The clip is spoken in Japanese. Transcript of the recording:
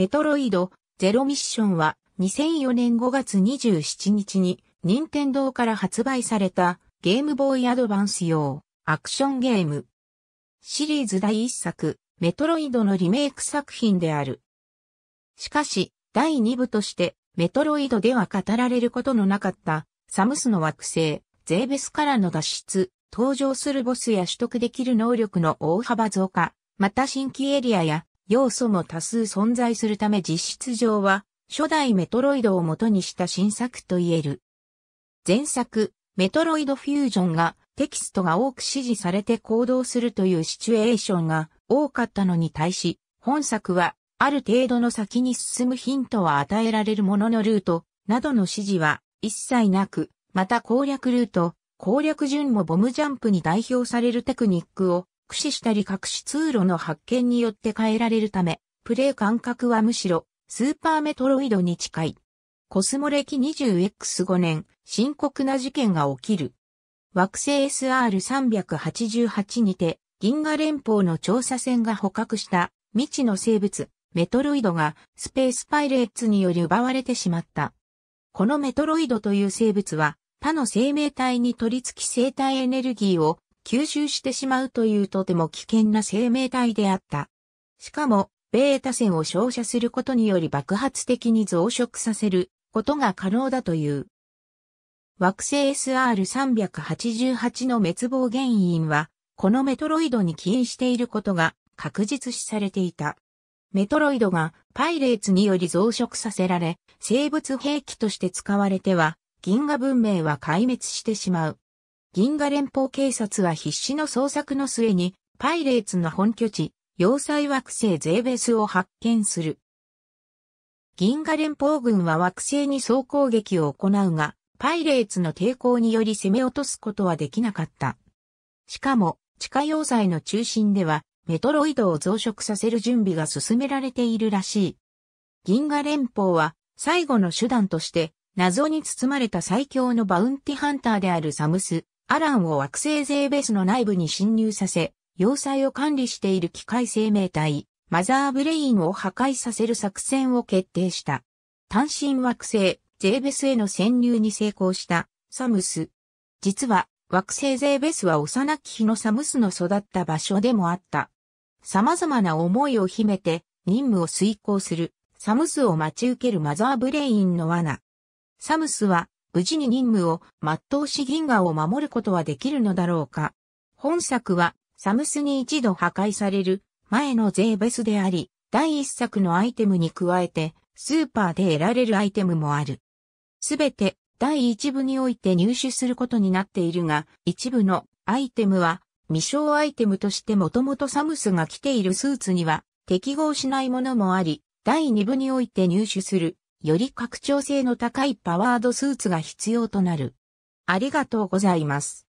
メトロイド、ゼロミッションは2004年5月27日に任天堂から発売されたゲームボーイアドバンス用アクションゲーム。シリーズ第1作、メトロイドのリメイク作品である。しかし、第2部として、メトロイドでは語られることのなかった、サムスの惑星、ゼーベスからの脱出、登場するボスや取得できる能力の大幅増加、また新規エリアや要素も多数存在するため実質上は、初代メトロイドを元にした新作と言える。前作、メトロイドフュージョンがテキストが多く指示されて行動するというシチュエーションが多かったのに対し、本作はある程度の先に進むヒントは与えられるもののルートなどの指示は一切なく、また攻略ルート、攻略順もボムジャンプに代表されるテクニックを駆使したり隠し通路の発見によって変えられるため、プレイ感覚はむしろ、スーパーメトロイドに近い。コスモ歴 20X5 年、深刻な事件が起きる。惑星 SR388 にて、銀河連邦の調査船が捕獲した未知の生物、メトロイドがスペースパイレーツにより奪われてしまった。このメトロイドという生物は他の生命体に取り付き生体エネルギーを吸収してしまうというとても危険な生命体であった。しかも、ベータ線を照射することにより爆発的に増殖させることが可能だという。惑星 SR388 の滅亡原因は、このメトロイドに起因していることが確実視されていた。メトロイドがパイレーツにより増殖させられ、生物兵器として使われては、銀河文明は壊滅してしまう。銀河連邦警察は必死の捜索の末に、パイレーツの本拠地、要塞惑星ゼーベスを発見する。銀河連邦軍は惑星に総攻撃を行うが、パイレーツの抵抗により攻め落とすことはできなかった。しかも、地下要塞の中心では、メトロイドを増殖させる準備が進められているらしい。銀河連邦は、最後の手段として、謎に包まれた最強のバウンティハンターであるサムス、アランを惑星ゼーベスの内部に侵入させ、要塞を管理している機械生命体、マザーブレインを破壊させる作戦を決定した。単身惑星、ゼーベスへの潜入に成功したサムス。実は惑星ゼーベスは幼き日のサムスの育った場所でもあった。様々な思いを秘めて任務を遂行するサムスを待ち受けるマザーブレインの罠。サムスは無事に任務を全うし銀河を守ることはできるのだろうか。本作は、サムスに一度破壊される前のゼーベスであり、第一作のアイテムに加えて、スーパーで得られるアイテムもある。すべて第一部において入手することになっているが、一部のアイテムは未章アイテムとしてもともとサムスが着ているスーツには適合しないものもあり、第二部において入手するより拡張性の高いパワードスーツが必要となる。ありがとうございます。